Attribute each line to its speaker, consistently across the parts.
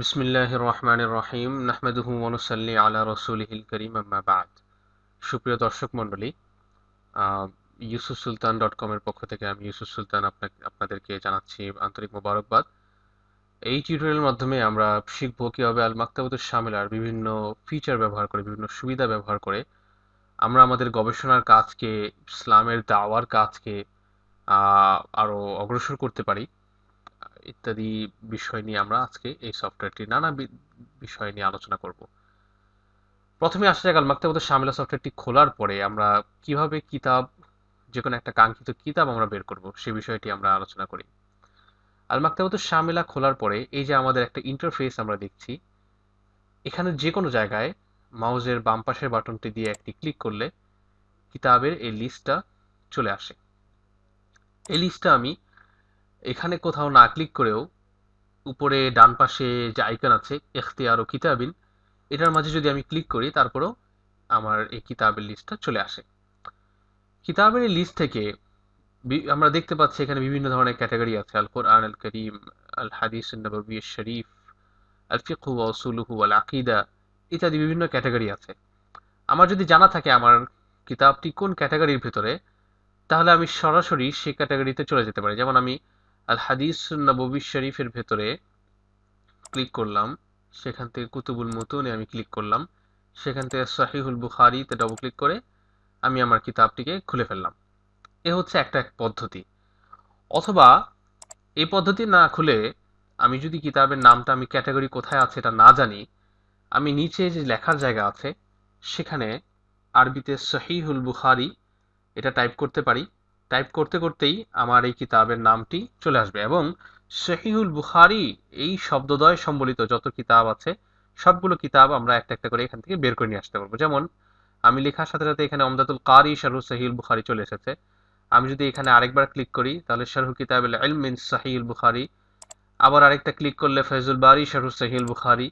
Speaker 1: বিসমিল্লাহ রহমান রহিম নাহমেদুহু মনুসাল্লি আলা রসুলহিল করিম আম্মাবাদ সুপ্রিয় দর্শক মণ্ডলী ইউসুফ সুলতান ডট কমের পক্ষ থেকে আমি ইউসুফ সুলতান আপনাকে আপনাদেরকে জানাচ্ছি আন্তরিক মোবারকবাদ এই টিউটোরিয়ালের মাধ্যমে আমরা শিখব কীভাবে আল মাক্তাবতুল শামিলার বিভিন্ন ফিচার ব্যবহার করে বিভিন্ন সুবিধা ব্যবহার করে আমরা আমাদের গবেষণার কাজকে ইসলামের দাওয়ার কাজকে আরও অগ্রসর করতে পারি ইত্যাদি বিষয় নিয়ে আমরা আজকে এই সফটওয়্যারটির নানা বিষয় নিয়ে আলোচনা করব প্রথমে আসা যাক আলমাক্তাবুদ শামিলা সফটওয়্যারটি খোলার পরে আমরা কিভাবে কিতাব যে কোনো একটা কাঙ্ক্ষিত কিতাব আমরা বের করব সে বিষয়টি আমরা আলোচনা করি আলমাক্তাবুদ শামিলা খোলার পরে এই যে আমাদের একটা ইন্টারফেস আমরা দেখছি এখানে যে কোনো জায়গায় মাউজের বাম পাশের বাটনটি দিয়ে একটি ক্লিক করলে কিতাবের এই লিস্টটা চলে আসে এই লিস্টটা আমি এখানে কোথাও না ক্লিক করেও উপরে ডান পাশে যে আইকন আছে এখতিয়ার ও কিতাবিন এটার মাঝে যদি আমি ক্লিক করি তারপরেও আমার এই কিতাবের লিস্টটা চলে আসে কিতাবের লিস্ট থেকে আমরা দেখতে পাচ্ছি এখানে বিভিন্ন ধরনের ক্যাটাগরি আছে আল কোরআন আল করিম আল হাদিস শরীফ আল ফিকু সুলুহু আল আকিদা ইত্যাদি বিভিন্ন ক্যাটাগরি আছে আমার যদি জানা থাকে আমার কিতাবটি কোন ক্যাটাগরির ভিতরে তাহলে আমি সরাসরি সেই ক্যাটাগরিতে চলে যেতে পারি যেমন আমি আল হাদিস নবী শরীফের ভেতরে ক্লিক করলাম সেখান থেকে কুতুবুল মতুনে আমি ক্লিক করলাম সেখান থেকে সাহিহুল বুখারিতে ডবল ক্লিক করে আমি আমার কিতাবটিকে খুলে ফেললাম এ হচ্ছে একটা এক পদ্ধতি অথবা এই পদ্ধতি না খুলে আমি যদি কিতাবের নামটা আমি ক্যাটাগরি কোথায় আছে এটা না জানি আমি নিচে যে লেখার জায়গা আছে সেখানে আরবিতে সহিহুল বুখারি এটা টাইপ করতে পারি টাইপ করতে করতেই আমার এই কিতাবের নামটি চলে আসবে এবং শহীহুল বুখারি এই শব্দদয় সম্বলিত যত কিতাব আছে সবগুলো কিতাব আমরা একটা একটা করে এখান থেকে বের করে নিয়ে আসতে পারবো যেমন আমি লেখার সাথে সাথে এখানে অমদাতুল কারি শাহরু সাহিল বুখারি চলে এসেছে আমি যদি এখানে আরেকবার ক্লিক করি তাহলে শাহরু কিতাব মিন সাহিউল বুখারি আবার আরেকটা ক্লিক করলে ফেজুল বারি শাহরু সাহিল বুখারি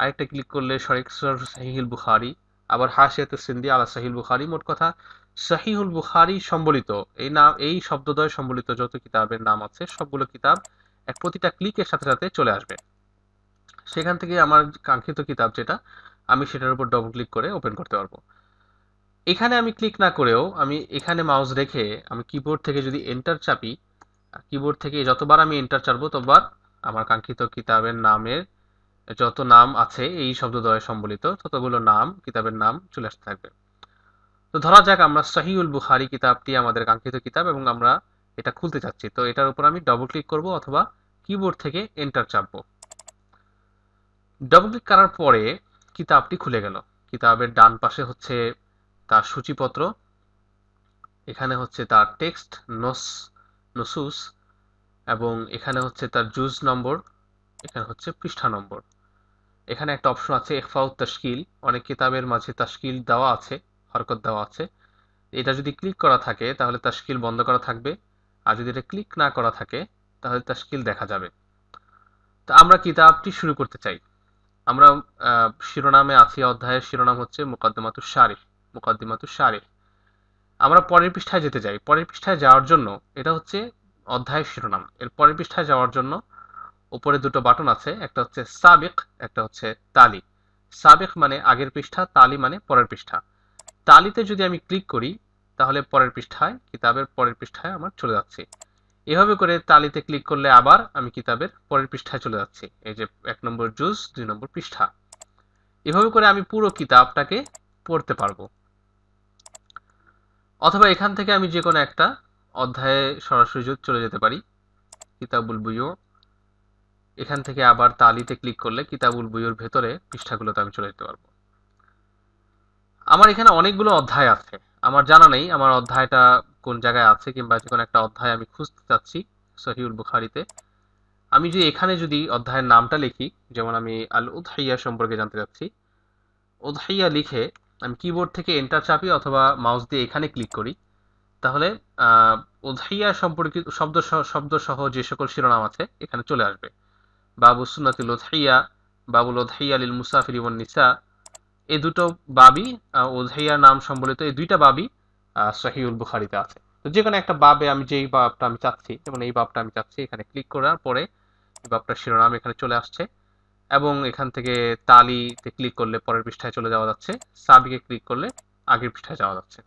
Speaker 1: আরেকটা ক্লিক করলে শরেক শাহরু সাহিল বুখারি আবার হাসিয়াত সিন্দি আলা সাহিল বুখারি মোট কথা শাহিহুল বুখারি সম্বলিত এই নাম এই শব্দদ্বয় সম্বলিত যত কিতাবের নাম আছে সবগুলো কিতাব এক প্রতিটা ক্লিকের সাথে সাথে চলে আসবে সেখান থেকে আমার কাঙ্ক্ষিত কিতাব যেটা আমি সেটার উপর ডবল ক্লিক করে ওপেন করতে পারবো এখানে আমি ক্লিক না করেও আমি এখানে মাউস রেখে আমি কিবোর্ড থেকে যদি এন্টার চাপি কিবোর্ড থেকে যতবার আমি এন্টার চাপবো ততবার আমার কাঙ্ক্ষিত কিতাবের নামের যত নাম আছে এই শব্দদ্বয় সম্বলিত ততগুলো নাম কিতাবের নাম চলে আসতে থাকবে তো ধরা যাক আমরা সহিউল বুখারি কিতাবটি আমাদের কাঙ্ক্ষিত কিতাব এবং আমরা এটা খুলতে চাচ্ছি তো এটার উপর আমি ডবল ক্লিক করব অথবা কিবোর্ড থেকে এন্টার চাপব ডবল ক্লিক করার পরে কিতাবটি খুলে গেল কিতাবের ডান পাশে হচ্ছে তার সূচিপত্র এখানে হচ্ছে তার টেক্সট নস নসুস এবং এখানে হচ্ছে তার জুজ নম্বর এখানে হচ্ছে পৃষ্ঠা নম্বর এখানে একটা অপশন আছে এফাউ তশকিল অনেক কিতাবের মাঝে তাস্কিল দেওয়া আছে হরকত দেওয়া আছে এটা যদি ক্লিক করা থাকে তাহলে তাস্কিল বন্ধ করা থাকবে আর যদি এটা ক্লিক না করা থাকে তাহলে তাস্কিল দেখা যাবে তো আমরা কিতাবটি শুরু করতে চাই আমরা শিরোনামে আছি অধ্যায়ের শিরোনাম হচ্ছে মুকদ্দমাতু শারিফ মুকদ্দিমাতু শারিফ আমরা পরের পৃষ্ঠায় যেতে চাই পরের পৃষ্ঠায় যাওয়ার জন্য এটা হচ্ছে অধ্যায়ের শিরোনাম এর পরের পৃষ্ঠায় যাওয়ার জন্য উপরে দুটো বাটন আছে একটা হচ্ছে সাবেক একটা হচ্ছে তালি সাবেক মানে আগের পৃষ্ঠা তালি মানে পরের পৃষ্ঠা তালিতে যদি আমি ক্লিক করি তাহলে পরের পৃষ্ঠায় কিতাবের পরের পৃষ্ঠায় আমার চলে যাচ্ছে এভাবে করে তালিতে ক্লিক করলে আবার আমি কিতাবের পরের পৃষ্ঠায় চলে যাচ্ছে এই যে এক নম্বর জুস দুই নম্বর পৃষ্ঠা এভাবে করে আমি পুরো কিতাবটাকে পড়তে পারবো অথবা এখান থেকে আমি যে কোনো একটা অধ্যায়ে সরাসরি চলে যেতে পারি কিতাবুল বইও এখান থেকে আবার তালিতে ক্লিক করলে কিতাবুল বইয়ের ভেতরে পৃষ্ঠাগুলোতে আমি চলে যেতে পারবো আমার এখানে অনেকগুলো অধ্যায় আছে আমার জানা নেই আমার অধ্যায়টা কোন জায়গায় আছে কিংবা যে কোনো একটা অধ্যায় আমি খুঁজতে চাচ্ছি সহিউল বুখারিতে আমি যদি এখানে যদি অধ্যায়ের নামটা লিখি যেমন আমি আল উদহাইয়া সম্পর্কে জানতে চাচ্ছি উদহাইয়া লিখে আমি কিবোর্ড থেকে এন্টার চাপি অথবা মাউস দিয়ে এখানে ক্লিক করি তাহলে উদহাইয়া সম্পর্কিত শব্দ শব্দ সহ যে সকল শিরোনাম আছে এখানে চলে আসবে বাবু সুনাতিল উদহাইয়া বাবুল উদহাইয়া আলীল মুসাফির ইবন নিসা এই দুটো বাবি ওঝাইয়ার নাম সম্বলিত এই দুইটা বাবি সহিউল বুখারিতে আছে তো যে কোনো একটা বাবে আমি যেই বাপটা আমি চাচ্ছি যেমন এই বাপটা আমি চাচ্ছি এখানে ক্লিক করার পরে এই বাপটার শিরোনাম এখানে চলে আসছে এবং এখান থেকে তালিতে ক্লিক করলে পরের পৃষ্ঠায় চলে যাওয়া যাচ্ছে সাবিকে ক্লিক করলে আগের পৃষ্ঠায় যাওয়া যাচ্ছে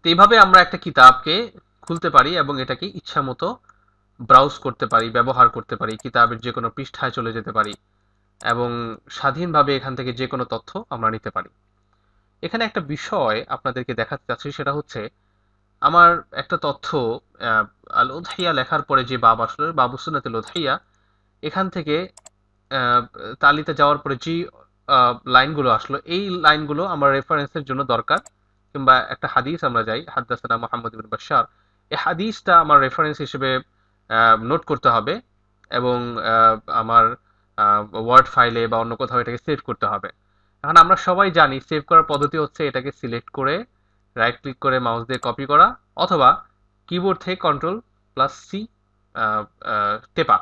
Speaker 1: তো এইভাবে আমরা একটা কিতাবকে খুলতে পারি এবং এটাকে ইচ্ছা মতো ব্রাউজ করতে পারি ব্যবহার করতে পারি কিতাবের যে কোনো পৃষ্ঠায় চলে যেতে পারি এবং স্বাধীনভাবে এখান থেকে যে কোনো তথ্য আমরা নিতে পারি এখানে একটা বিষয় আপনাদেরকে দেখাতে চাচ্ছি সেটা হচ্ছে আমার একটা তথ্য লোধাইয়া লেখার পরে যে বাব আসলো বাবু সুনাতে লোধাইয়া এখান থেকে তালিতে যাওয়ার পরে যে লাইনগুলো আসলো এই লাইনগুলো আমার রেফারেন্সের জন্য দরকার কিংবা একটা হাদিস আমরা যাই হাদ্দাসানা মোহাম্মদ ইবিন বাশার এই হাদিসটা আমার রেফারেন্স হিসেবে নোট করতে হবে এবং আমার ওয়ার্ড ফাইলে বা অন্য কোথাও এটাকে সেভ করতে হবে এখন আমরা সবাই জানি সেভ করার পদ্ধতি হচ্ছে এটাকে সিলেক্ট করে রাইট ক্লিক করে মাউস দিয়ে কপি করা অথবা কিবোর্ড থেকে কন্ট্রোল প্লাস সি টেপা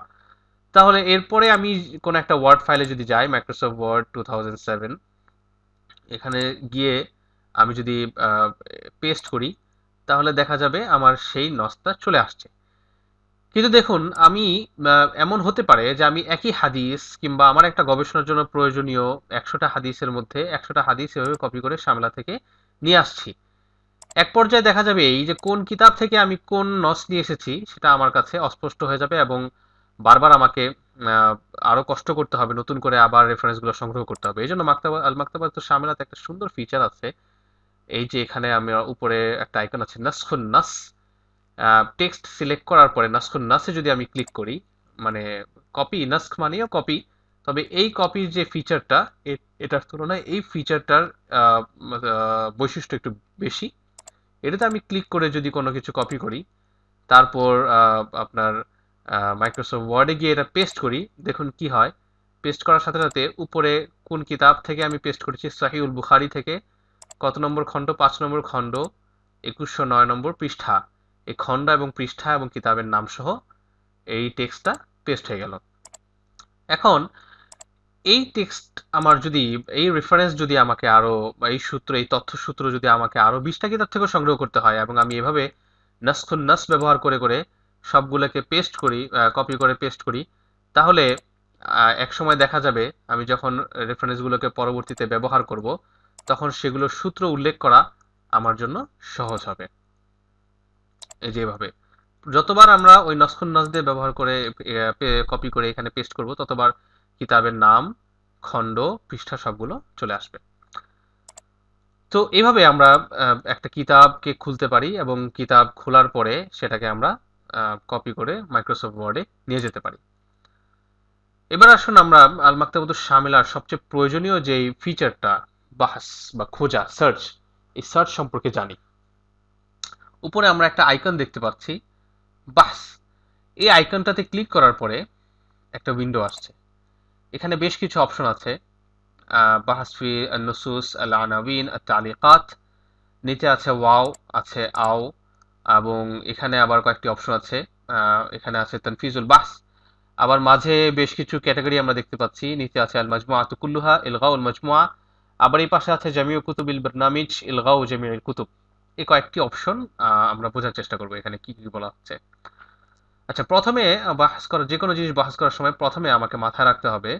Speaker 1: তাহলে এরপরে আমি কোনো একটা ওয়ার্ড ফাইলে যদি যাই মাইক্রোসফট ওয়ার্ড টু এখানে গিয়ে আমি যদি পেস্ট করি তাহলে দেখা যাবে আমার সেই নসটা চলে আসছে কিন্তু দেখুন আমি এমন হতে পারে যে আমি একই হাদিস কিংবা আমার একটা গবেষণার জন্য প্রয়োজনীয় একশোটা হাদিসের মধ্যে একশোটা হাদিস এভাবে কপি করে সামলা থেকে নিয়ে আসছি এক পর্যায়ে দেখা যাবে এই যে কোন কিতাব থেকে আমি কোন নস নিয়ে এসেছি সেটা আমার কাছে অস্পষ্ট হয়ে যাবে এবং বারবার আমাকে আরও কষ্ট করতে হবে নতুন করে আবার রেফারেন্সগুলো সংগ্রহ করতে হবে এই জন্য মাক্তাবা আল মাক্তাবা তো সামেলাতে একটা সুন্দর ফিচার আছে এই যে এখানে আমি উপরে একটা আইকন আছে নাস নাস টেক্সট সিলেক্ট করার পরে নাস্কুন নাসে যদি আমি ক্লিক করি মানে কপি নাস্ক মানেও কপি তবে এই কপির যে ফিচারটা এটার তুলনায় এই ফিচারটার বৈশিষ্ট্য একটু বেশি এটাতে আমি ক্লিক করে যদি কোনো কিছু কপি করি তারপর আপনার মাইক্রোসফট ওয়ার্ডে গিয়ে এটা পেস্ট করি দেখুন কি হয় পেস্ট করার সাথে সাথে উপরে কোন কিতাব থেকে আমি পেস্ট করেছি সাহিউল বুখারি থেকে কত নম্বর খণ্ড পাঁচ নম্বর খণ্ড একুশশো নয় নম্বর পৃষ্ঠা এই খণ্ড এবং পৃষ্ঠা এবং কিতাবের নাম সহ এই টেক্সটটা পেস্ট হয়ে গেল এখন এই টেক্সট আমার যদি এই রেফারেন্স যদি আমাকে আরও এই সূত্র এই তথ্যসূত্র যদি আমাকে আরও বিশটা কিতাব থেকে সংগ্রহ করতে হয় এবং আমি এভাবে নাসখুন নাস ব্যবহার করে করে সবগুলোকে পেস্ট করি কপি করে পেস্ট করি তাহলে এক সময় দেখা যাবে আমি যখন রেফারেন্সগুলোকে পরবর্তীতে ব্যবহার করব তখন সেগুলোর সূত্র উল্লেখ করা আমার জন্য সহজ হবে যেভাবে যতবার আমরা ওই নস্কন নজদে ব্যবহার করে কপি করে এখানে পেস্ট করব ততবার কিতাবের নাম খণ্ড পৃষ্ঠা সবগুলো চলে আসবে তো এভাবে আমরা একটা কিতাবকে খুলতে পারি এবং কিতাব খোলার পরে সেটাকে আমরা কপি করে মাইক্রোসফট ওয়ার্ডে নিয়ে যেতে পারি এবার আসুন আমরা আল মাক্তাবুদ শামিলার সবচেয়ে প্রয়োজনীয় যে ফিচারটা বাহাস বা খোঁজা সার্চ এই সার্চ সম্পর্কে জানি উপরে আমরা একটা আইকন দেখতে পাচ্ছি বাস এই আইকনটাতে ক্লিক করার পরে একটা উইন্ডো আসছে এখানে বেশ কিছু অপশন আছে বাহাসফি নসুস আল তালিকাত নিচে আছে ওয়াও আছে আও এবং এখানে আবার কয়েকটি অপশন আছে এখানে আছে তনফিজুল বাস আবার মাঝে বেশ কিছু ক্যাটাগরি আমরা দেখতে পাচ্ছি নিচে আছে আল মাজমুয়া আতুকুল্লুহা ইলগাউল মজমুয়া আবার এই পাশে আছে জামিউ কুতুব ইল বরনামিজ ইলগাউ জামিউল কুতুব এই কয়েকটি অপশন আমরা বোঝার চেষ্টা করব এখানে কি কি বলা হচ্ছে আচ্ছা প্রথমে বাহাস করা যে কোনো জিনিস বহাস করার সময় প্রথমে আমাকে মাথায় রাখতে হবে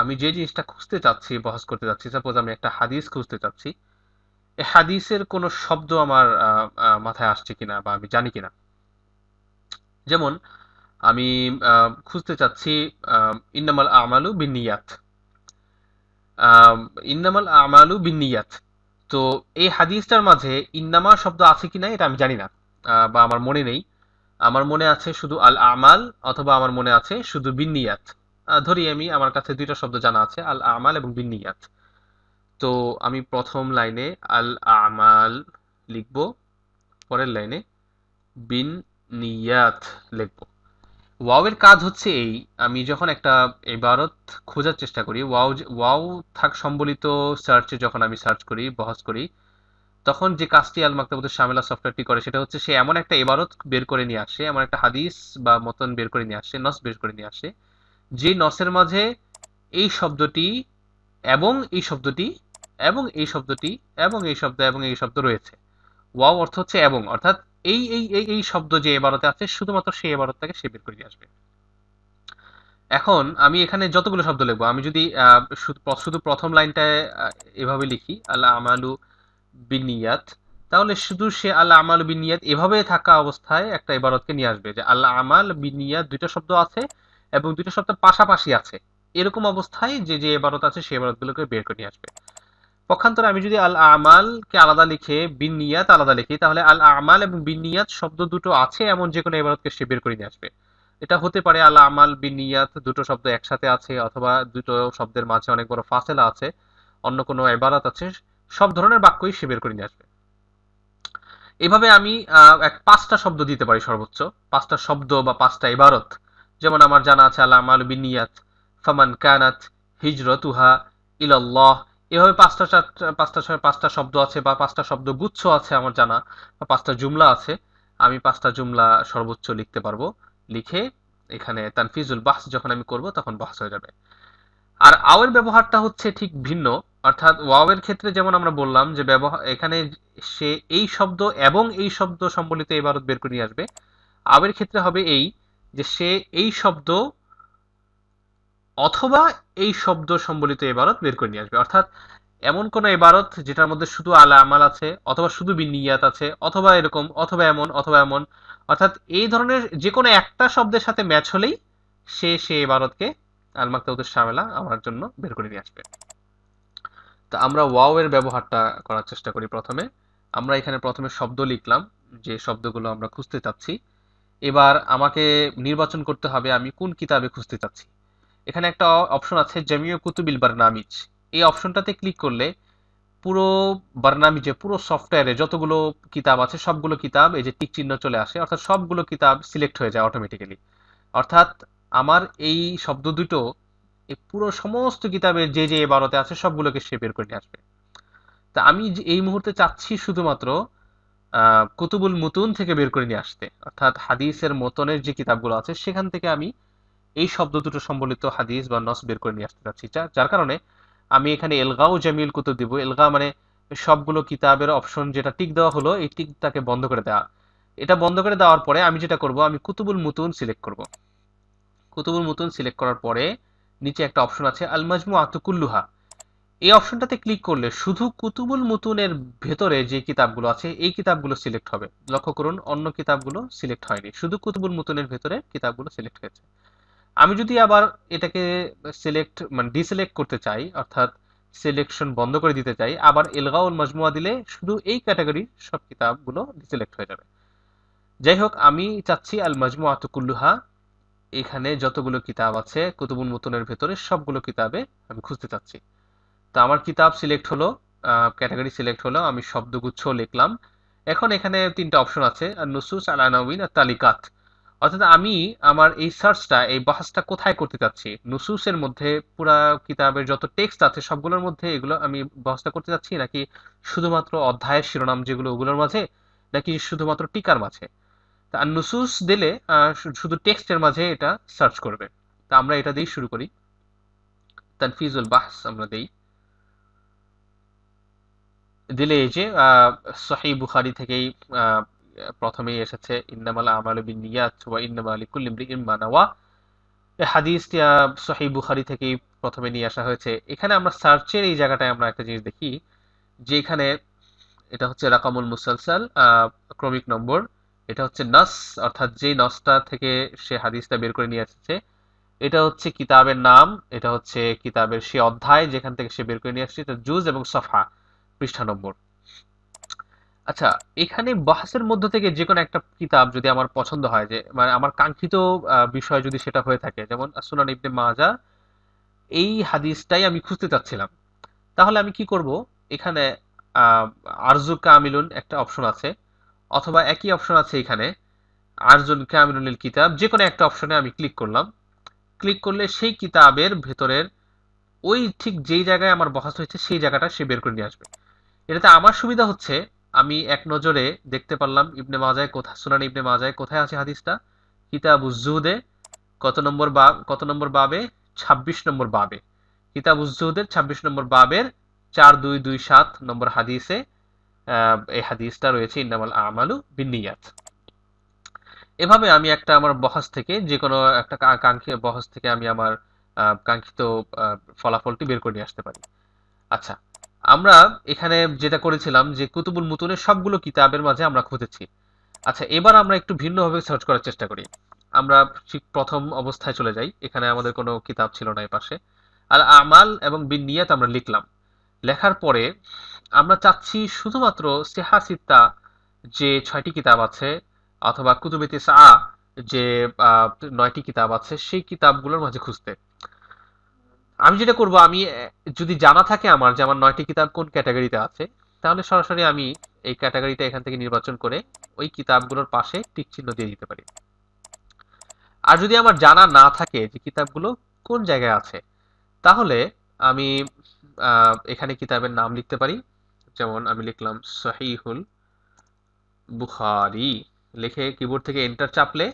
Speaker 1: আমি যে জিনিসটা খুঁজতে চাচ্ছি বহাস করতে চাচ্ছি সাপোজ আমি একটা হাদিস খুঁজতে চাচ্ছি এই হাদিসের কোনো শব্দ আমার মাথায় আসছে কিনা বা আমি জানি কিনা যেমন আমি খুঁজতে চাচ্ছি ইন্নামাল আমালু বিনিয়াত ইন্নামাল আমালু বিনিয়াত তো এই হাদিসটার মাঝে ইন্নামা শব্দ আছে কি না এটা আমি জানি না বা আমার মনে নেই আমার মনে আছে শুধু আল আমাল অথবা আমার মনে আছে শুধু বিনিয়াত ধরি আমি আমার কাছে দুইটা শব্দ জানা আছে আল আমাল এবং বিনিয়াত তো আমি প্রথম লাইনে আল আমাল লিখব পরের লাইনে বিন নিয়াত লিখব ওয়াওয়ের কাজ হচ্ছে এই আমি যখন একটা এবারত খোঁজার চেষ্টা করি ওয়াও ওয়াও থাক সম্বলিত সার্চে যখন আমি সার্চ করি বহস করি তখন যে কাজটি আল মাক্তাবুদ শামেলা সফটওয়্যারটি করে সেটা হচ্ছে সে এমন একটা এবারত বের করে নিয়ে আসে এমন একটা হাদিস বা মতন বের করে নিয়ে আসে নস বের করে নিয়ে আসে যে নসের মাঝে এই শব্দটি এবং এই শব্দটি এবং এই শব্দটি এবং এই শব্দ এবং এই শব্দ রয়েছে ওয়াও অর্থ হচ্ছে এবং অর্থাৎ এই এই এই এই শব্দ যে এবারতে আছে শুধুমাত্র সেই এবারতটাকে সে বের করে দিয়ে আসবে এখন আমি এখানে যতগুলো শব্দ লিখবো আমি যদি শুধু প্রথম লাইনটায় এভাবে লিখি আল্লাহ আমালু বিনিয়াত তাহলে শুধু সে আল্লাহ আমাল বিনিয়াত এভাবে থাকা অবস্থায় একটা এবারতকে নিয়ে আসবে যে আল্লাহ আমাল বিনিয়াত দুইটা শব্দ আছে এবং দুইটা শব্দ পাশাপাশি আছে এরকম অবস্থায় যে যে এবারত আছে সে এবারতগুলোকে বের করে নিয়ে আসবে পক্ষান্তরে আমি যদি আল আমালকে আলাদা লিখে বিনিয়াত আলাদা লিখি তাহলে আল আমাল এবং বিনিয়াত শব্দ দুটো আছে এমন যে কোনো ইবাদতকে সে বের করে নিয়ে আসবে এটা হতে পারে আল আমাল বিনিয়াত দুটো শব্দ একসাথে আছে অথবা দুটো শব্দের মাঝে অনেক বড় ফাসেলা আছে অন্য কোনো ইবাদত আছে সব ধরনের বাক্যই সে বের করে নিয়ে আসবে এভাবে আমি এক পাঁচটা শব্দ দিতে পারি সর্বোচ্চ পাঁচটা শব্দ বা পাঁচটা ইবারত যেমন আমার জানা আছে আল আমাল বিনিয়াত ফামান কানাত হিজরতুহা ইলাল্লাহ এভাবে পাঁচটা চারটা পাঁচটা পাঁচটা শব্দ আছে বা পাঁচটা শব্দ গুচ্ছ আছে আমার জানা বা পাঁচটা জুমলা আছে আমি পাঁচটা জুমলা সর্বোচ্চ লিখতে পারবো লিখে এখানে তানফিজুল বাস যখন আমি করব তখন বাস হয়ে যাবে আর আওয়ের ব্যবহারটা হচ্ছে ঠিক ভিন্ন অর্থাৎ ওয়াওয়ের ক্ষেত্রে যেমন আমরা বললাম যে ব্যবহার এখানে সে এই শব্দ এবং এই শব্দ সম্বলিত এবারত বের করে নিয়ে আসবে আওয়ের ক্ষেত্রে হবে এই যে সে এই শব্দ অথবা এই শব্দ সম্বলিত এবারত বের করে নিয়ে আসবে অর্থাৎ এমন কোনো এবারত যেটার মধ্যে শুধু আলা আমাল আছে অথবা শুধু বিনিয়াত আছে অথবা এরকম অথবা এমন অথবা এমন অর্থাৎ এই ধরনের যে কোনো একটা শব্দের সাথে ম্যাচ হলেই সে সে এবারতকে আলমাক মাকতাউতুর সামেলা আমার জন্য বের করে নিয়ে আসবে তো আমরা ওয়াও এর ব্যবহারটা করার চেষ্টা করি প্রথমে আমরা এখানে প্রথমে শব্দ লিখলাম যে শব্দগুলো আমরা খুঁজতে চাচ্ছি এবার আমাকে নির্বাচন করতে হবে আমি কোন কিতাবে খুঁজতে চাচ্ছি এখানে একটা অপশন আছে জামিও কুতুবিল বারনামিজ এই অপশনটাতে ক্লিক করলে পুরো বারনামিজে পুরো সফটওয়্যারে যতগুলো কিতাব আছে সবগুলো কিতাব এই যে টিক চিহ্ন চলে আসে অর্থাৎ সবগুলো কিতাব সিলেক্ট হয়ে যায় অটোমেটিক্যালি অর্থাৎ আমার এই শব্দ দুটো এই পুরো সমস্ত কিতাবের যে যে এবারতে আছে সবগুলোকে সে বের করে নিয়ে আসবে তা আমি এই মুহূর্তে চাচ্ছি শুধুমাত্র কুতুবুল মুতুন থেকে বের করে নিয়ে আসতে অর্থাৎ হাদিসের মতনের যে কিতাবগুলো আছে সেখান থেকে আমি এই শব্দ দুটো সম্বলিত হাদিস বা নস বের করে নিয়ে আসতে চাচ্ছি যার কারণে আমি এখানে এলগাও জামিল কুতুব দিব এলগা মানে সবগুলো কিতাবের অপশন যেটা টিক দেওয়া হলো এই টিক তাকে বন্ধ করে দেওয়া এটা বন্ধ করে দেওয়ার পরে আমি যেটা করব আমি কুতুবুল মুতুন সিলেক্ট করব কুতুবুল মুতুন সিলেক্ট করার পরে নিচে একটা অপশন আছে আলমাজমু আতুকুল্লুহা এই অপশনটাতে ক্লিক করলে শুধু কুতুবুল মুতুনের ভেতরে যে কিতাবগুলো আছে এই কিতাবগুলো সিলেক্ট হবে লক্ষ্য করুন অন্য কিতাবগুলো সিলেক্ট হয়নি শুধু কুতুবুল মুতুনের ভেতরে কিতাবগুলো সিলেক্ট হয়েছে আমি যদি আবার এটাকে সিলেক্ট মানে ডিসিলেক্ট করতে চাই অর্থাৎ সিলেকশন বন্ধ করে দিতে চাই আবার এলগাউল মাজমুয়া দিলে শুধু এই ক্যাটাগরির সব কিতাবগুলো ডিসিলেক্ট হয়ে যাবে যাই হোক আমি চাচ্ছি আল মাজমু আতকুল্লুহা এখানে যতগুলো কিতাব আছে কুতুবুল মতনের ভেতরে সবগুলো কিতাবে আমি খুঁজতে চাচ্ছি তো আমার কিতাব সিলেক্ট হলো ক্যাটাগরি সিলেক্ট হলো আমি শব্দগুচ্ছ লিখলাম এখন এখানে তিনটা অপশন আছে আর নুসুস আল আনাউইন আর তালিকাত অর্থাৎ আমি আমার এই সার্চটা এই বাহাসটা কোথায় করতে চাচ্ছি নুসুসের মধ্যে পুরা কিতাবের যত টেক্সট আছে সবগুলোর মধ্যে এগুলো আমি বাহাসটা করতে চাচ্ছি নাকি শুধুমাত্র অধ্যায়ের শিরোনাম যেগুলো ওগুলোর মাঝে নাকি শুধুমাত্র টিকার মাঝে তা নুসুস দিলে শুধু টেক্সটের মাঝে এটা সার্চ করবে তা আমরা এটা দিয়েই শুরু করি তানফিজুল বাহস আমরা দেই দিলে এই যে সহি বুখারি থেকেই প্রথমেই এসেছে ইন্নামাল আমাল বিন নিয়াত ওয়া ইন্নামা আলিকুল ইমরিন মানাওয়া এই হাদিসটি সহি বুখারি থেকেই প্রথমে নিয়ে আসা হয়েছে এখানে আমরা সার্চের এই জায়গাটায় আমরা একটা জিনিস দেখি যে এখানে এটা হচ্ছে রাকামুল মুসলসাল ক্রমিক নম্বর এটা হচ্ছে নস অর্থাৎ যে নসটা থেকে সে হাদিসটা বের করে নিয়ে আসছে এটা হচ্ছে কিতাবের নাম এটা হচ্ছে কিতাবের সে অধ্যায় যেখান থেকে সে বের করে নিয়ে আসছে এটা জুজ এবং সফা পৃষ্ঠা নম্বর আচ্ছা এখানে বাহাসের মধ্যে থেকে যে কোনো একটা কিতাব যদি আমার পছন্দ হয় যে মানে আমার কাঙ্ক্ষিত বিষয় যদি সেটা হয়ে থাকে যেমন সুনান ইবনে মাজা এই হাদিসটাই আমি খুঁজতে চাচ্ছিলাম তাহলে আমি কি করব এখানে আরজু কামিলুন একটা অপশন আছে অথবা একই অপশন আছে এখানে আরজুন এর কিতাব যে কোনো একটা অপশনে আমি ক্লিক করলাম ক্লিক করলে সেই কিতাবের ভেতরের ওই ঠিক যেই জায়গায় আমার বহাস হয়েছে সেই জায়গাটা সে বের করে নিয়ে আসবে এটাতে আমার সুবিধা হচ্ছে আমি এক নজরে দেখতে পারলাম ইবনে মাজায় কোথায় সুনান ইবনে মাজায় কোথায় আছে হাদিসটা উজ্জুদে কত নম্বর বা কত নম্বর বাবে ২৬ নম্বর বাবে উজ্জুদের ছাব্বিশ নম্বর বাবের চার দুই দুই সাত নম্বর হাদিসে এই হাদিসটা রয়েছে ইন্নামাল আমালু বিনিয়াত এভাবে আমি একটা আমার বহস থেকে যে কোনো একটা কাঙ্ক্ষিত বহস থেকে আমি আমার কাঙ্ক্ষিত ফলাফলটি বের করে নিয়ে আসতে পারি আচ্ছা আমরা এখানে যেটা করেছিলাম যে কুতুবুল মুতুনের সবগুলো কিতাবের মাঝে আমরা খুঁজেছি আচ্ছা এবার আমরা একটু ভিন্নভাবে সার্চ করার চেষ্টা করি আমরা ঠিক প্রথম অবস্থায় চলে যাই এখানে আমাদের কোনো কিতাব ছিল না এ পাশে আর আমাল এবং বিন নিয়াত আমরা লিখলাম লেখার পরে আমরা চাচ্ছি শুধুমাত্র সেহা সিত্তা যে ছয়টি কিতাব আছে অথবা কুতুবিতে সা যে নয়টি কিতাব আছে সেই কিতাবগুলোর মাঝে খুঁজতে আমি যেটা করব আমি যদি জানা থাকে আমার যে আমার নয়টি কিতাব কোন ক্যাটাগরিতে আছে তাহলে সরাসরি আমি এই ক্যাটাগরিটা এখান থেকে নির্বাচন করে ওই কিতাবগুলোর পাশে টিক চিহ্ন দিয়ে দিতে পারি আর যদি আমার জানা না থাকে যে কিতাবগুলো কোন জায়গায় আছে তাহলে আমি এখানে কিতাবের নাম লিখতে পারি যেমন আমি লিখলাম সহিহুল বুখারি লিখে কিবোর্ড থেকে এন্টার চাপলে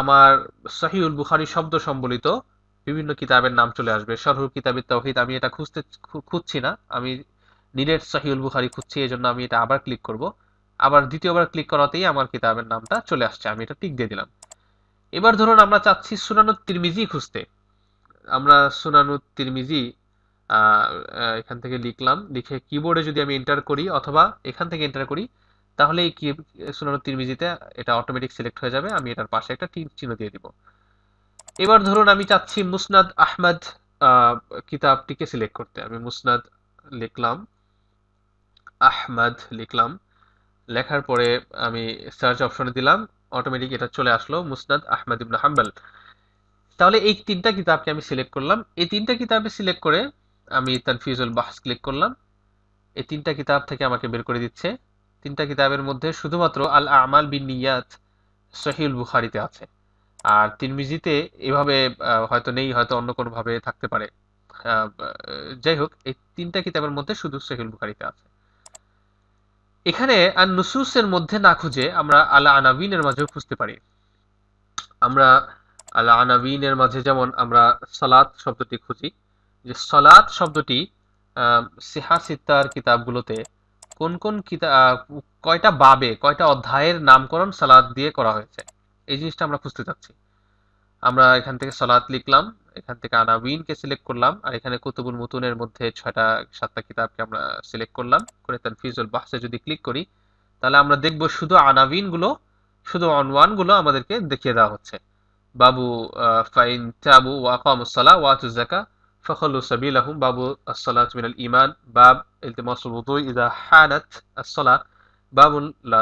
Speaker 1: আমার সহিউল বুখারি শব্দ সম্বলিত বিভিন্ন কিতাবের নাম চলে আসবে সরহ কিতাবের তাওহিদ আমি এটা খুঁজতে খুঁজছি না আমি নিরেট সাহিউল বুখারি খুঁজছি এই জন্য আমি এটা আবার ক্লিক করব আবার দ্বিতীয়বার ক্লিক করাতেই আমার কিতাবের নামটা চলে আসছে আমি এটা টিক দিয়ে দিলাম এবার ধরুন আমরা চাচ্ছি সুনানু তিরমিজি খুঁজতে আমরা সুনানু তিরমিজি এখান থেকে লিখলাম লিখে কিবোর্ডে যদি আমি এন্টার করি অথবা এখান থেকে এন্টার করি তাহলে এই কি সুনানু তিরমিজিতে এটা অটোমেটিক সিলেক্ট হয়ে যাবে আমি এটার পাশে একটা টিক চিহ্ন দিয়ে দিব এবার ধরুন আমি চাচ্ছি মুসনাদ আহমদ কিতাবটিকে সিলেক্ট করতে আমি মুসনাদ লিখলাম আহমদ লিখলাম লেখার পরে আমি সার্চ অপশনে দিলাম অটোমেটিক এটা চলে আসলো মুসনাদ আহমদ ইবনে হাম্বাল তাহলে এই তিনটা কিতাবকে আমি সিলেক্ট করলাম এই তিনটা কিতাবে সিলেক্ট করে আমি ফিজুল বাহস ক্লিক করলাম এই তিনটা কিতাব থেকে আমাকে বের করে দিচ্ছে তিনটা কিতাবের মধ্যে শুধুমাত্র আল আমাল বিন নিয়াত সহিউল বুখারিতে আছে আর তিরমিজিতে এভাবে হয়তো নেই হয়তো অন্য কোনোভাবে থাকতে পারে যাই হোক এই তিনটা কিতাবের মধ্যে শুধু সহিল বুখারিতে আছে এখানে আর নুসুসের মধ্যে না খুঁজে আমরা আলা আনাবিনের মাঝেও খুঁজতে পারি আমরা আলা আনাবিনের মাঝে যেমন আমরা সালাত শব্দটি খুঁজি যে সালাত শব্দটি সিহা সিত্তার কিতাবগুলোতে কোন কোন কিতা কয়টা বাবে কয়টা অধ্যায়ের নামকরণ সালাদ দিয়ে করা হয়েছে এই জিনিসটা আমরা খুঁজতে চাচ্ছি আমরা এখান থেকে সলাৎ লিখলাম এখান থেকে আনাবিনকে সিলেক্ট করলাম আর এখানে কুতুবুল মতুনের মধ্যে ছয়টা সাতটা কিতাবকে আমরা সিলেক্ট করলাম করে তার ফিজুল বাহসে যদি ক্লিক করি তাহলে আমরা দেখব শুধু আনাবিনগুলো শুধু অনওয়ানগুলো আমাদেরকে দেখিয়ে দেওয়া হচ্ছে বাবু ফাইন তাবু ওয়াকামুসসালা ওয়াতুজাকা ফখলু সাবিলাহুম বাবু আসসালাতু মিনাল ঈমান বাব ইলতিমাসুল ওযু হানাত আসসালা বাবুন লা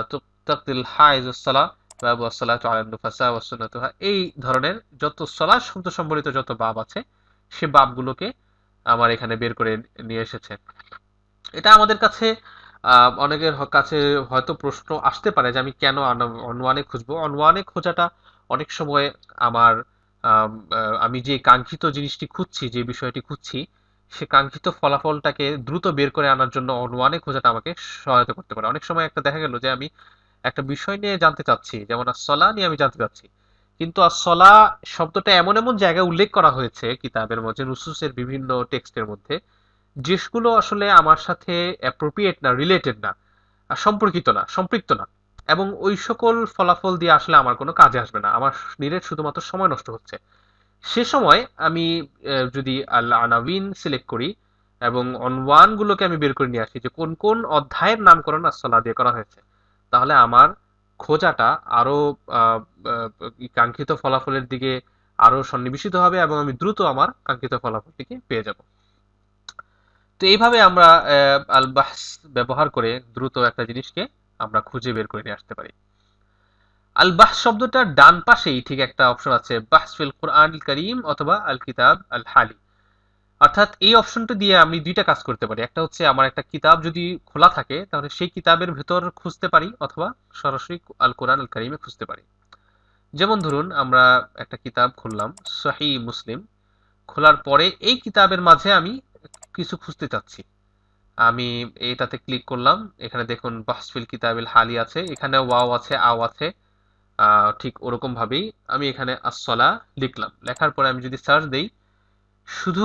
Speaker 1: তাকদিল হাইজ বাবু আসসালাত আলান্নুফাসা ওয়াসুন্নতহা এই ধরনের যত সলাহ শব্দ সম্বলিত যত বাব আছে সে বাবগুলোকে আমার এখানে বের করে নিয়ে এসেছে এটা আমাদের কাছে অনেকের কাছে হয়তো প্রশ্ন আসতে পারে যে আমি কেন অনওয়ানে খুঁজবো অনওয়ানে খোঁজাটা অনেক সময় আমার আমি যে কাঙ্ক্ষিত জিনিসটি খুঁজছি যে বিষয়টি খুঁজছি সে কাঙ্ক্ষিত ফলাফলটাকে দ্রুত বের করে আনার জন্য অনওয়ানে খোঁজাটা আমাকে সহায়তা করতে পারে অনেক সময় একটা দেখা গেল যে আমি একটা বিষয় নিয়ে জানতে চাচ্ছি যেমন আসলা নিয়ে আমি জানতে চাচ্ছি কিন্তু আসলা শব্দটা এমন এমন জায়গায় উল্লেখ করা হয়েছে কিতাবের মধ্যে নুসুসের বিভিন্ন টেক্সটের মধ্যে যেগুলো আসলে আমার সাথে অ্যাপ্রোপ্রিয়েট না রিলেটেড না সম্পর্কিত না সম্পৃক্ত না এবং ওই সকল ফলাফল দিয়ে আসলে আমার কোনো কাজে আসবে না আমার নিরেট শুধুমাত্র সময় নষ্ট হচ্ছে সে সময় আমি যদি আল আনাবিন সিলেক্ট করি এবং অনওয়ানগুলোকে আমি বের করে নিয়ে আসি যে কোন কোন অধ্যায়ের নামকরণ আসলা দিয়ে করা হয়েছে তাহলে আমার খোঁজাটা আরও কাঙ্ক্ষিত ফলাফলের দিকে আরও সন্নিবেশিত হবে এবং আমি দ্রুত আমার কাঙ্ক্ষিত ফলাফলটিকে পেয়ে যাব তো এইভাবে আমরা আলবাহস ব্যবহার করে দ্রুত একটা জিনিসকে আমরা খুঁজে বের করে নিয়ে আসতে পারি আল বাহ শব্দটার ডান পাশেই ঠিক একটা অপশন আছে বাহস ফিল কোরআন করিম অথবা আল কিতাব আল হালি অর্থাৎ এই অপশনটা দিয়ে আমি দুইটা কাজ করতে পারি একটা হচ্ছে আমার একটা কিতাব যদি খোলা থাকে তাহলে সেই কিতাবের ভেতর খুঁজতে পারি অথবা সরাসরি আল কোরআন আল কারিমে খুঁজতে পারি যেমন ধরুন আমরা একটা কিতাব খুললাম শাহি মুসলিম খোলার পরে এই কিতাবের মাঝে আমি কিছু খুঁজতে চাচ্ছি আমি এটাতে ক্লিক করলাম এখানে দেখুন বাসফিল কিতাবিল হালি আছে এখানে ওয়াও আছে আও আছে ঠিক ওরকমভাবেই আমি এখানে আসলা লিখলাম লেখার পরে আমি যদি সার্চ দিই শুধু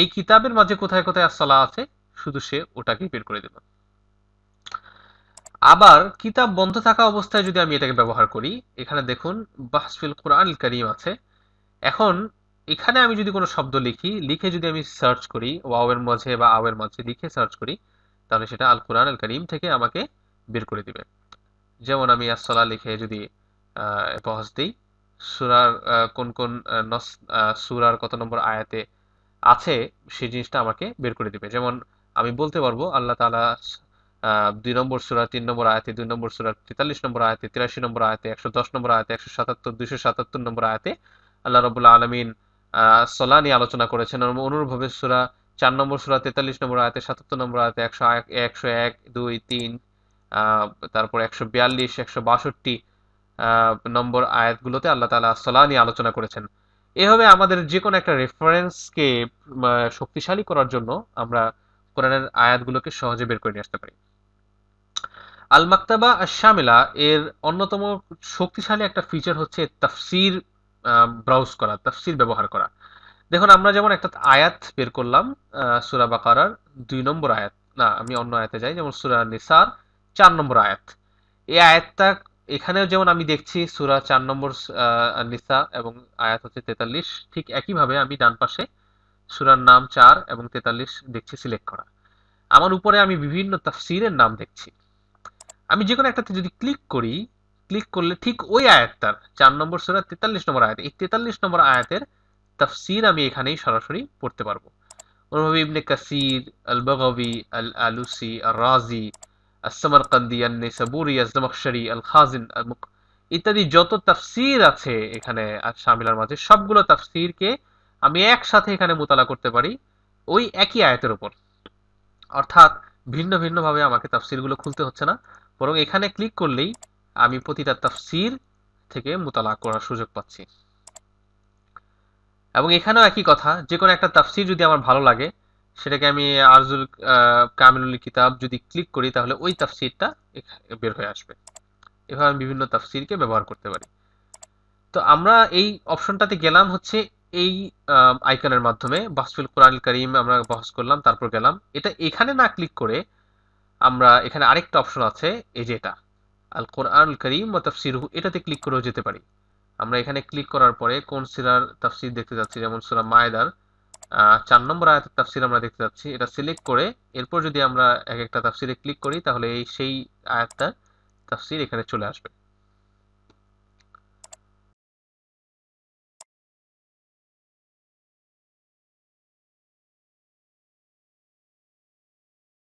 Speaker 1: এই কিতাবের মাঝে কোথায় কোথায় আসলা আছে শুধু সে ওটাকে বের করে দেবে আবার কিতাব বন্ধ থাকা অবস্থায় যদি আমি এটাকে ব্যবহার করি এখানে দেখুন বাহসফিল কোরআন করিম আছে এখন এখানে আমি যদি কোনো শব্দ লিখি লিখে যদি আমি সার্চ করি ওয়াওয়ের মাঝে বা আওয়ের মাঝে লিখে সার্চ করি তাহলে সেটা আল কোরআন আল করিম থেকে আমাকে বের করে দিবে যেমন আমি আসলা লিখে যদি পহস দিই সুরার কোন কোন সুরার কত নম্বর আয়াতে আছে সেই জিনিসটা আমাকে বের করে দিবে যেমন আমি বলতে পারবো আল্লাহ তালা দুই নম্বর সুরা তিন নম্বর আয়াতে দুই নম্বর সুরা তেতাল্লিশ নম্বর আয়াতে তিরাশি নম্বর আয়াতে একশো দশ নম্বর আয়াতে একশো সাতাত্তর দুইশো সাতাত্তর নম্বর আয়াতে আল্লাহ রবুল্লা আলমিন সোলা নিয়ে আলোচনা করেছেন অনুরূপভাবে সুরা চার নম্বর সুরা তেতাল্লিশ নম্বর আয়াতে সাতাত্তর নম্বর আয়াতে একশো এক একশো এক দুই তিন তারপর একশো বিয়াল্লিশ একশো বাষট্টি নম্বর আয়াতগুলোতে আল্লাহ তালা সলাহ নিয়ে আলোচনা করেছেন এভাবে আমাদের যে কোনো একটা রেফারেন্সকে শক্তিশালী করার জন্য আমরা কোরআনের আয়াতগুলোকে সহজে বের করে নিয়ে আসতে পারি আল মাক্তাবা শামিলা এর অন্যতম শক্তিশালী একটা ফিচার হচ্ছে তাফসির ব্রাউজ করা তাফসির ব্যবহার করা দেখুন আমরা যেমন একটা আয়াত বের করলাম সুরা বাকারার দুই নম্বর আয়াত না আমি অন্য আয়াতে যাই যেমন সুরা নিসার চার নম্বর আয়াত এই আয়াতটা এখানেও যেমন আমি দেখছি সুরা চার নম্বর নিসা এবং আয়াত হচ্ছে তেতাল্লিশ ঠিক একইভাবে আমি ডান পাশে সুরার নাম চার এবং তেতাল্লিশ দেখছি সিলেক্ট করা আমার উপরে আমি বিভিন্ন তাফসিরের নাম দেখছি আমি যে কোনো একটাতে যদি ক্লিক করি ক্লিক করলে ঠিক ওই আয়াতটার চার নম্বর সুরা তেতাল্লিশ নম্বর আয়াত এই তেতাল্লিশ নম্বর আয়াতের তাফসির আমি এখানেই সরাসরি পড়তে পারবো অনুভব ইবনে কাসির আল বগবি আল আলুসি আর রাজি আসমারকান্দি নেসাবুরি আজমাকশারি আল খাজিন ইত্যাদি যত তাফসির আছে এখানে শামিলার মাঝে সবগুলো তাফসিরকে আমি একসাথে এখানে মোতালা করতে পারি ওই একই আয়াতের উপর অর্থাৎ ভিন্ন ভিন্নভাবে আমাকে তাফসিরগুলো খুলতে হচ্ছে না বরং এখানে ক্লিক করলেই আমি প্রতিটা তাফসির থেকে মোতালা করার সুযোগ পাচ্ছি এবং এখানেও একই কথা যে কোনো একটা তাফসির যদি আমার ভালো লাগে সেটাকে আমি আরজুল কামিলুল কিতাব যদি ক্লিক করি তাহলে ওই তাফসিরটা বের হয়ে আসবে এভাবে আমি বিভিন্ন তাফসিরকে ব্যবহার করতে পারি তো আমরা এই অপশনটাতে গেলাম হচ্ছে এই আইকনের মাধ্যমে বাসফুল কোরআন করিম আমরা বহস করলাম তারপর গেলাম এটা এখানে না ক্লিক করে আমরা এখানে আরেকটা অপশন আছে এই যে এটা আল কোরআন করিম বা তাফসির এটাতে ক্লিক করেও যেতে পারি আমরা এখানে ক্লিক করার পরে কোন সিরার তাফসির দেখতে যাচ্ছি যেমন সুরা মায়দার চার নম্বর আয়াতের তাফসির আমরা দেখতে পাচ্ছি এটা সিলেক্ট করে এরপর যদি আমরা এক একটা তাফসিরে ক্লিক করি তাহলে এই সেই আয়াতটা তাফসির এখানে চলে আসবে